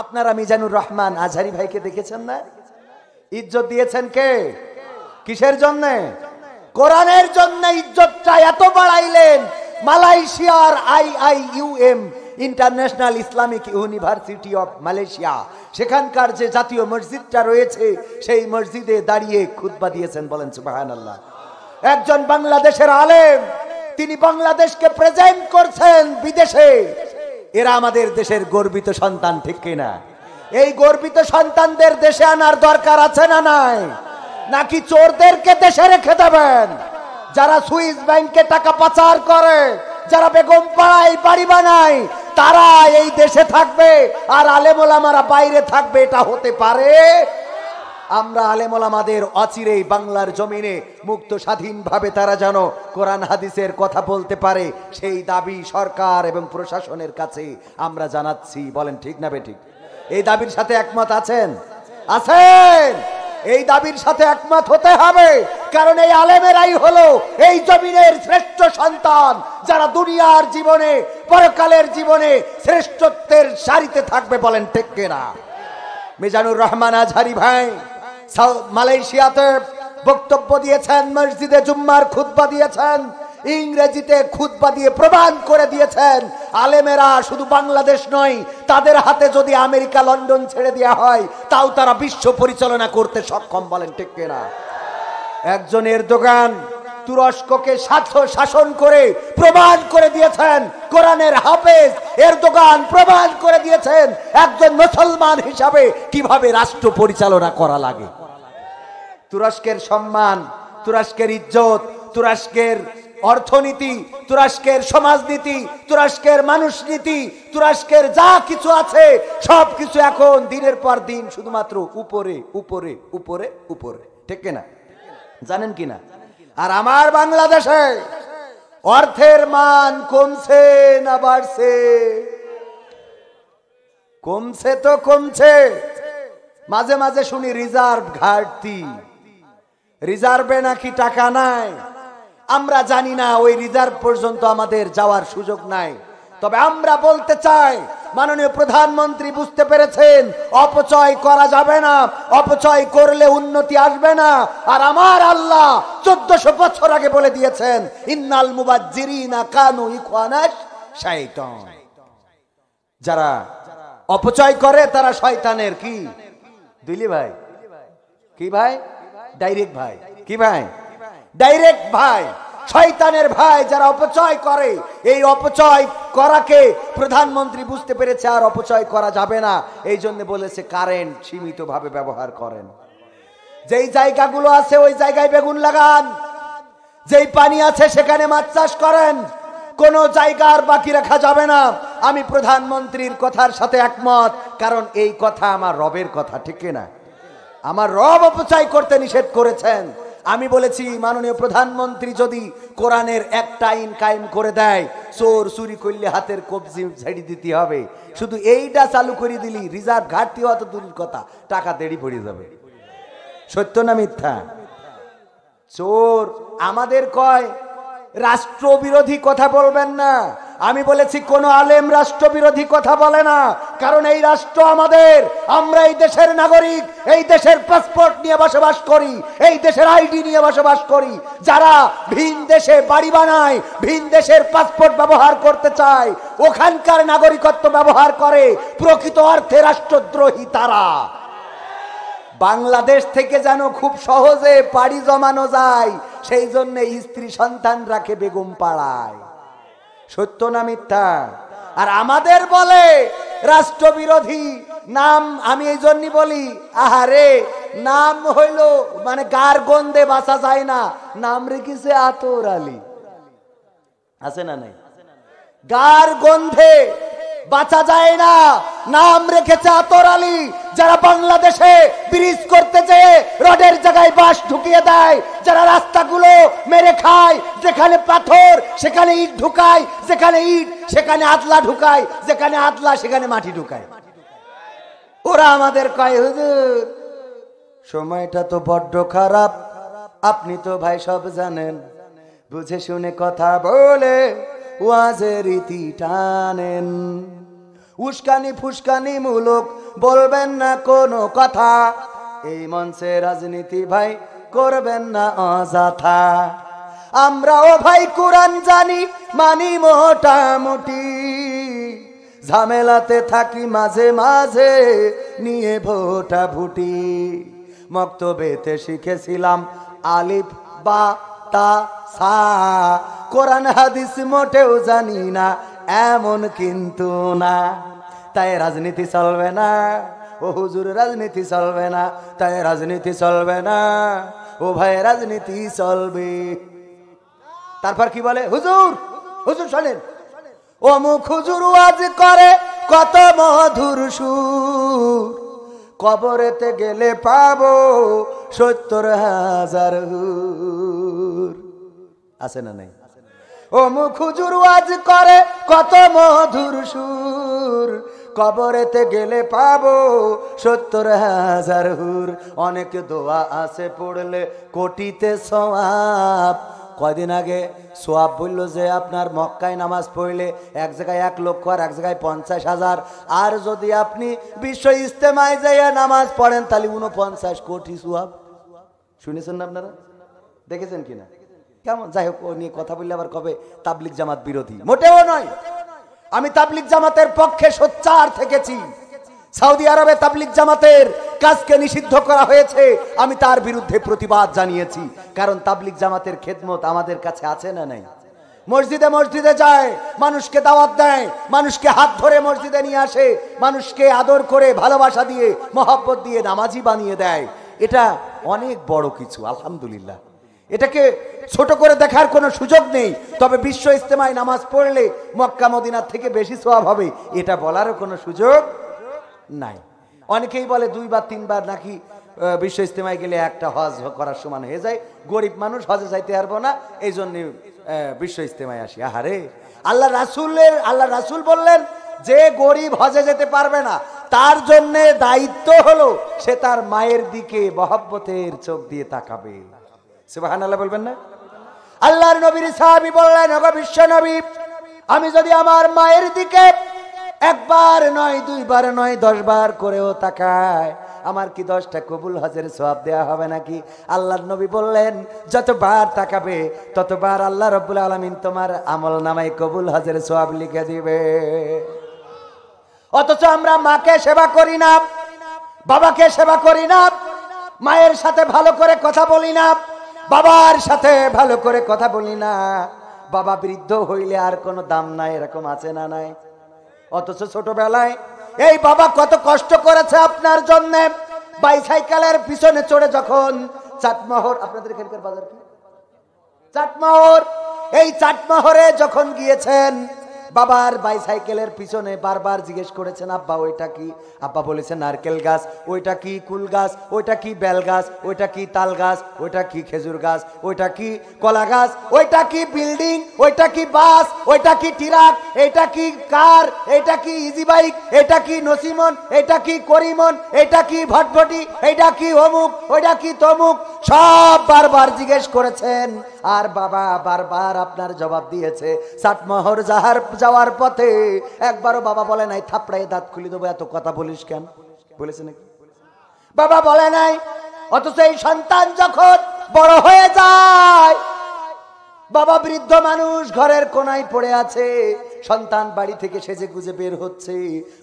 আপনারা মিজানুর রহমান আজহারি ভাইকে দেখেছেন না ইজ্জত দিয়েছেন কে কিসের জন্য কোরআনের জন্য ইজ্জতটা এত বাড়াইলেন মালয়েশিয়ার I I UM International Islamic University of Malaysia সেখানকার যে জাতীয় মসজিদটা রয়েছে সেই মসজিদে দাঁড়িয়ে খুদ্া দিয়েছেন বলেন সুবাহান আল্লাহ একজন বাংলাদেশের আলেম তিনি বাংলাদেশকে প্রেজেন্ট করছেন বিদেশে এরা আমাদের দেশের গর্বিত সন্তান ঠিক কিনা এই গর্বিত সন্তানদের দেশে আনার দরকার আছে না নাই নাকি চোরদেরকে দেশে রেখে দেবেন যারা সুইস ব্যাংকে টাকা পাচার করে যারা বেগম পাড়ায় বাড়ি বানায় তারা এই দেশে থাকবে আর আলেমারা বাইরে থাকবে এটা হতে পারে আমরা আলেমলামাদের অচিরেই বাংলার জমিনে মুক্ত স্বাধীনভাবে তারা যেন কোরআন হাদিসের কথা বলতে পারে সেই দাবি সরকার এবং প্রশাসনের কাছে আমরা জানাচ্ছি বলেন ঠিক না বেঠিক এই দাবির সাথে একমত আছেন আছেন এই দাবির সাথে একমত হতে হবে কারণ এই আলেমেরাই হলো এই জমিনের শ্রেষ্ঠ সন্তান যারা দুনিয়ার জীবনে পরকালের জীবনে শ্রেষ্ঠত্বের সারিতে থাকবে বলেন টেক্কেরা মিজানুর রহমান আজহারি ভাই মালয়েশিয়াতে বক্তব্য দিয়েছেন মসজিদে জুম্মার খুদ্া দিয়েছেন ইংরেজিতে খুদ্া দিয়ে প্রমাণ করে দিয়েছেন আলেমেরা শুধু বাংলাদেশ নয় তাদের হাতে যদি আমেরিকা লন্ডন ছেড়ে দেওয়া হয় তাও তারা বিশ্ব পরিচালনা করতে সক্ষম বলেন ঠিক না একজনের দোকান তুরস্ককে স্বার্থ শাসন করে প্রমাণ করে দিয়েছেন কোরআনের হাফেজ এর দোকান প্রমাণ করে দিয়েছেন একজন মুসলমান হিসাবে কিভাবে রাষ্ট্র পরিচালনা করা লাগে তুরস্কের সম্মান তুরস্কের ইজ্জত তুরস্কের অর্থনীতি তুরস্কের সমাজনীতি তুরস্কের মানুষনীতি তুরস্কের যা কিছু আছে সব কিছু এখন দিনের পর দিন শুধুমাত্র উপরে উপরে উপরে উপরে ঠিক কিনা জানেন কিনা আর আমার বাংলাদেশে অর্থের মান কমছে না বাড়ছে কমছে তো কমছে মাঝে মাঝে শুনি রিজার্ভ ঘাটতি রিজার্ভে নাকি টাকা নাই আমরা জানি না ওই রিজার্ভ পর্যন্ত আমাদের যাওয়ার সুযোগ নাই তবে আমরা বলতে চাই মাননীয় প্রধানমন্ত্রী বুঝতে পেরেছেন অপচয় করা যাবে না অপচয় করলে উন্নতি আসবে না আর আমার আল্লাহ চোদ্দশো বছর আগে বলে দিয়েছেন ইন্নাল কানু যারা অপচয় করে তারা শয়তানের কি দিলি ভাই কি ভাই ডাইরেক্ট ভাই কি ভাই ডাইরেক্ট ভাই শয়তানের ভাই যারা অপচয় করে এই অপচয় করাকে প্রধানমন্ত্রী বুঝতে পেরেছে আর অপচয় করা যাবে না এই জন্য বলেছে কারেন্ট সীমিতভাবে ব্যবহার করেন যেই জায়গাগুলো আছে ওই জায়গায় বেগুন লাগান যেই পানি আছে সেখানে মাছ চাষ করেন কোন জায়গা আর বাকি রাখা যাবে না আমি প্রধানমন্ত্রীর কথার সাথে একমত কারণ এই কথা আমার রবের কথা ঠিক না আমার রব অপচয় করতে নিষেধ করেছেন আমি বলেছি মাননীয় প্রধানমন্ত্রী যদি কোরআনের একটা আইন কায়েম করে দেয় চোর চুরি করলে হাতের কবজি ঝেড়ি দিতে হবে শুধু এইটা চালু করে দিলি রিজার্ভ ঘাটতি হওয়া তো দূর কথা টাকা দেরি পড়ে যাবে সত্য না মিথ্যা চোর আমাদের কয় রাষ্ট্রবিরোধী কথা বলবেন না আমি বলেছি কোন আলেম রাষ্ট্রবিরোধী কথা বলে না কারণ এই রাষ্ট্র আমাদের আমরা এই দেশের নাগরিক এই দেশের পাসপোর্ট নিয়ে বসবাস করি এই দেশের আইডি নিয়ে বসবাস করি যারা ভিন দেশে বাড়ি বানায় ভিন দেশের পাসপোর্ট ব্যবহার করতে চায় ওখানকার নাগরিকত্ব ব্যবহার করে প্রকৃত অর্থে রাষ্ট্রদ্রোহী তারা বাংলাদেশ থেকে যেন খুব সহজে পাড়ি জমানো যায় সেই জন্য স্ত্রী সন্তান রাখে বেগম পাড়ায় সত্য না মিথ্যা আর আমাদের বলে রাষ্ট্রবিরোধী নাম আমি এই জন্য বলি আহারে নাম হইল মানে গার গন্ধে বাসা যায় না নাম রেখেছে আতর আলী আছে না নাই গার গন্ধে বাঁচা যায় না নাম রেখেছে আতর আলী যারা বাংলাদেশে ব্রিজ করতে চেয়ে রডের জায়গায় বাস ঢুকিয়ে দেয় যারা রাস্তাগুলো মেরে খায় যেখানে পাথর সেখানে ইট ঢুকায় যেখানে ইট সেখানে আতলা ঢুকায় যেখানে আতলা সেখানে মাটি ঢুকায় ওরা আমাদের কয় হুজুর সময়টা তো বড্ড খারাপ আপনি তো ভাই সব জানেন বুঝে শুনে কথা বলে ওয়াজের ইতি টানেন উস্কানি ফুস্কানি মূলক বলবেন না কোনো কথা এই মঞ্চে রাজনীতি ভাই করবেন না অযথা আমরাও ভাই কোরআন জানি মানি মোটামুটি ঝামেলাতে থাকি মাঝে মাঝে নিয়ে ভোটা ভুটি মক্তবেতে শিখেছিলাম আলিফ বা তা সা কোরআন হাদিস মোটেও জানি না এমন কিন্তু না তাই রাজনীতি চলবে না ও হুজুর রাজনীতি চলবে না তাই রাজনীতি চলবে না ও ভাই রাজনীতি চলবে তারপর কি বলে হুজুর হুজুর শোনেন অমুক হুজুর আজ করে কত মধুর সুর কবরেতে গেলে পাবো সত্তর হাজার হুর আছে না নাই অমুক হুজুর আজ করে কত মধুর সুর কবরেতে গেলে পাবো সত্তর হাজার হুর অনেক দোয়া আছে পড়লে কোটিতে সওয়াব কদিন আগে সোয়াব বললো যে আপনার মক্কায় নামাজ পড়লে এক জায়গায় এক লক্ষ আর এক জায়গায় পঞ্চাশ হাজার আর যদি আপনি বিশ্ব ইস্তেমায় যাইয়া নামাজ পড়েন তাহলে উনপঞ্চাশ কোটি সোয়াব শুনেছেন না আপনারা দেখেছেন কিনা কেমন যাই হোক নিয়ে কথা বললে আবার কবে তাবলিক জামাত বিরোধী মোটেও নয় আমি তাবলিক জামাতের পক্ষে সোচ্চার থেকেছি সৌদি আরবে তাবলিক জামাতের কাজকে নিষিদ্ধ করা হয়েছে আমি তার বিরুদ্ধে প্রতিবাদ জানিয়েছি কারণ তাবলিক জামাতের খেদমত আমাদের কাছে আছে না নাই মসজিদে মসজিদে যায় মানুষকে দাওয়াত দেয় মানুষকে হাত ধরে মসজিদে নিয়ে আসে মানুষকে আদর করে ভালোবাসা দিয়ে মহাব্বত দিয়ে নামাজি বানিয়ে দেয় এটা অনেক বড় কিছু আলহামদুলিল্লাহ এটাকে ছোট করে দেখার কোনো সুযোগ নেই তবে বিশ্ব ইস্তেমায় নামাজ পড়লে মক্কা মদিনার থেকে বেশি সোয়াব হবে এটা বলারও কোনো সুযোগ নাই অনেকেই বলে দুইবার তিনবার নাকি বিশ্ব ইস্তেমায় গেলে একটা হজ করার সমান হয়ে যায় গরিব মানুষ হজে যাইতে পারবো না এই জন্য বিশ্ব ইস্তেমায় আসি আহারে আল্লাহ রাসুলের আল্লাহ রাসুল বললেন যে গরিব হজে যেতে পারবে না তার জন্যে দায়িত্ব হলো সে তার মায়ের দিকে মহব্বতের চোখ দিয়ে তাকাবে আল্লাহর নবীর সাহাবি বললেন বিশ্ব নবী আমি যদি আমার মায়ের দিকে একবার নয় দুইবার নয় দশবার করেও তাকায় আমার কি দশটা কবুল হজের সব দেয়া হবে নাকি আল্লাহ নবী বললেন যতবার তাকাবে ততবার আল্লাহ রব্বুল আলমিন তোমার আমল নামায় কবুল হজের সব লিখে দিবে অথচ আমরা মাকে সেবা করি না বাবাকে সেবা করি না মায়ের সাথে ভালো করে কথা বলি না বাবার সাথে ভালো করে কথা বলি না বাবা বৃদ্ধ হইলে আর কোনো দাম নাই এরকম আছে না নাই অথচ ছোটবেলায় এই বাবা কত কষ্ট করেছে আপনার জন্য বাইসাইকেলের পিছনে চড়ে যখন চাটমহর আপনাদের এখানকার বাজার কি চাটমহর এই চাটমহরে যখন গিয়েছেন বাবার বাইসাইকেলের পিছনে বারবার জিজ্ঞেস করেছেন আব্বা ওইটা কি আব্বা বলেছে নারকেল গাছ ওইটা কি কুল গাছ ওইটা কি বেল গাছ ওইটা কি তাল গাছ ওইটা কি খেজুর গাছ ওইটা কি কলা গাছ ওইটা কি বিল্ডিং ওইটা কি বাস ওইটা কি টিরাক এটা কি কার এটা কি ইজি বাইক এটা কি নসিমন এটা কি করিমন এটা কি ভটভটি এটা কি অমুক ওইটা কি তমুক সব বারবার জিজ্ঞেস করেছেন আর বাবা বারবার আপনার জবাব দিয়েছে সাতমহর যাহার যাওয়ার পথে একবারও বাবা বলে নাই থাপড়ায় দাঁত খুলে দেবো এত কথা বলিস কেন বলেছে নাকি বাবা বলে নাই অথচ এই সন্তান যখন বড় হয়ে যায় বাবা বৃদ্ধ মানুষ ঘরের কোনায় পড়ে আছে সন্তান বাড়ি থেকে সেজে গুজে বের হচ্ছে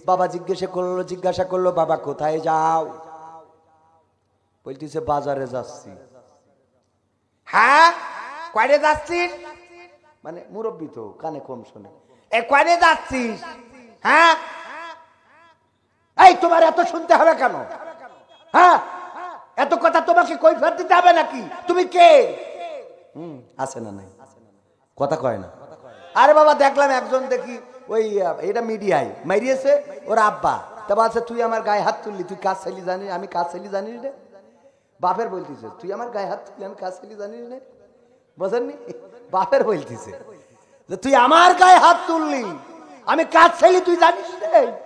বাবা জিজ্ঞাসা করলো জিজ্ঞাসা করলো বাবা কোথায় যাও বলতেছে বাজারে যাচ্ছি হ্যাঁ কয়ে যাচ্ছিস মানে মুরব্বী তো কানে কম শোনে এ কয়রে যাচ্ছিস হ্যাঁ এই তোমার এত শুনতে হবে কেন হ্যাঁ এত কথা তোমাকে কই ফের দিতে হবে নাকি তুমি কে হুম আছে না নাই কথা কয় না আরে বাবা দেখলাম একজন দেখি ওই এটা মিডিয়ায় মারিয়েছে ওর আব্বা তা আছে তুই আমার গায়ে হাত তুললি তুই কাজ ছেলে জানিস আমি কাজ ছেলে জানিস রে বাপের বলতিছে তুই আমার গায়ে হাত তুই আমি কাজ জানিস নে বোঝেননি বাপের বলতিছে যে তুই আমার গায়ে হাত তুললি আমি কাজ ছেলি তুই জানিস না